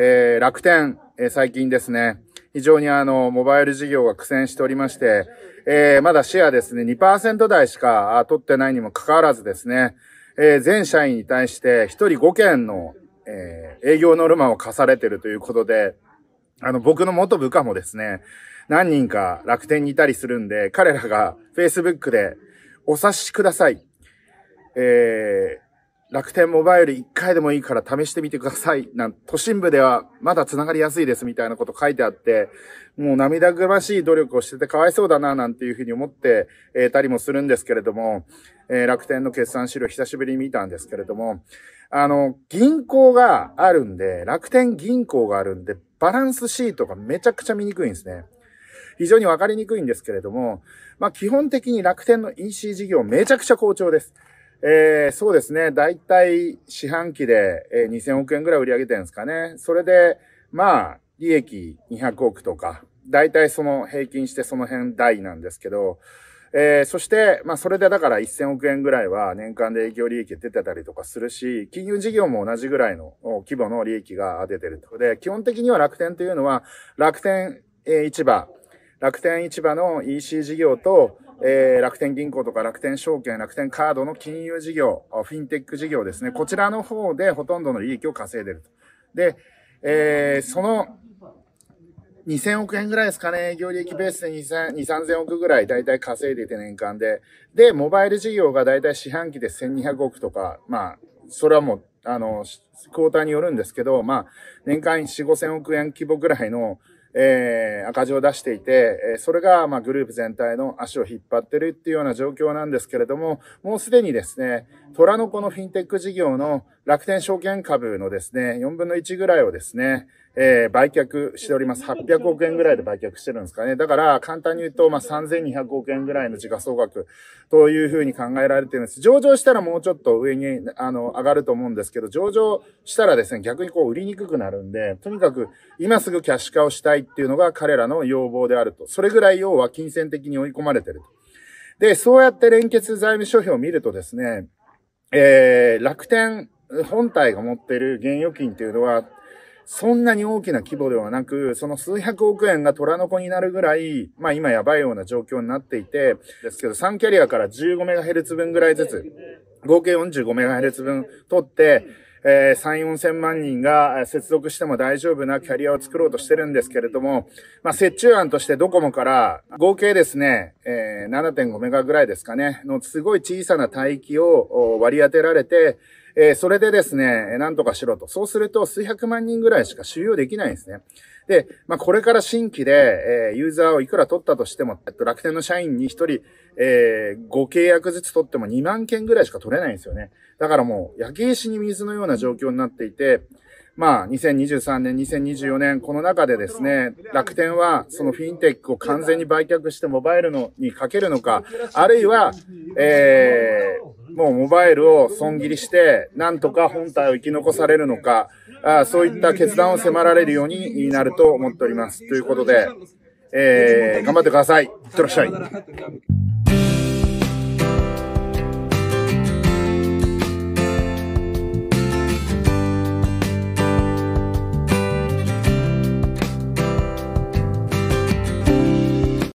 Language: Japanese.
えー、楽天、えー、最近ですね、非常にあの、モバイル事業が苦戦しておりまして、えー、まだシェアですね、2%台しか取ってないにもかかわらずですね、えー、全社員に対して1人5件の、えー、営業ノルマを課されてるということで、あの、僕の元部下もですね、何人か楽天にいたりするんで、彼らが Facebook でお察しください。えー、楽天モバイル一回でもいいから試してみてください。なん、都心部ではまだ繋がりやすいですみたいなこと書いてあって、もう涙ぐましい努力をしててかわいそうだななんていうふうに思ってたりもするんですけれども、えー、楽天の決算資料久しぶりに見たんですけれども、あの、銀行があるんで、楽天銀行があるんで、バランスシートがめちゃくちゃ見にくいんですね。非常にわかりにくいんですけれども、まあ基本的に楽天の EC 事業めちゃくちゃ好調です。えー、そうですね。だいたい四半期で、えー、2000億円ぐらい売り上げてるんですかね。それで、まあ、利益200億とか、だいたいその平均してその辺台なんですけど、えー、そして、まあ、それでだから1000億円ぐらいは年間で営業利益出てたりとかするし、金融事業も同じぐらいの規模の利益が出てると。で、基本的には楽天というのは、楽天、えー、市場、楽天市場の EC 事業と、えー、楽天銀行とか楽天証券、楽天カードの金融事業、フィンテック事業ですね。こちらの方でほとんどの利益を稼いでると。で、えー、その、2000億円ぐらいですかね。営業利益ベースで2000、3000億ぐらい大体稼いでて年間で。で、モバイル事業が大体四半期で1200億とか、まあ、それはもう、あの、クォーターによるんですけど、まあ、年間4、5000億円規模ぐらいのえー、赤字を出していて、えそれが、まグループ全体の足を引っ張ってるっていうような状況なんですけれども、もうすでにですね、虎の子のフィンテック事業の楽天証券株のですね、4分の1ぐらいをですね、えー、売却しております。800億円ぐらいで売却してるんですかね。だから、簡単に言うと、まあ、3200億円ぐらいの時価総額というふうに考えられてるんです。上場したらもうちょっと上に、あの、上がると思うんですけど、上場したらですね、逆にこう、売りにくくなるんで、とにかく、今すぐキャッシュ化をしたいっていうのが彼らの要望であると。それぐらい要は金銭的に追い込まれてると。で、そうやって連結財務諸表を見るとですね、えー、楽天本体が持ってる現預金っていうのは、そんなに大きな規模ではなく、その数百億円が虎の子になるぐらい、まあ今やばいような状況になっていて、ですけど3キャリアから 15MHz 分ぐらいずつ、合計 45MHz 分取って、えー、3、4千万人が接続しても大丈夫なキャリアを作ろうとしてるんですけれども、まあ、折衷案としてドコモから合計ですね、えー、7.5メガぐらいですかね、のすごい小さな帯域を割り当てられて、えー、それでですね、なんとかしろと。そうすると、数百万人ぐらいしか収容できないんですね。で、まあ、これから新規で、えー、ユーザーをいくら取ったとしても、楽天の社員に1人、えー、5契約ずつ取っても2万件ぐらいしか取れないんですよね。だからもう、焼け石に水のような状況になっていて、まあ、2023年、2024年、この中でですね、楽天は、そのフィンテックを完全に売却してモバイルのにかけるのか、あるいは、えー、もうモバイルを損切りして、なんとか本体を生き残されるのか、あそういった決断を迫られるようになると思っております。ということで、えー、頑張ってください。いってらっしゃい。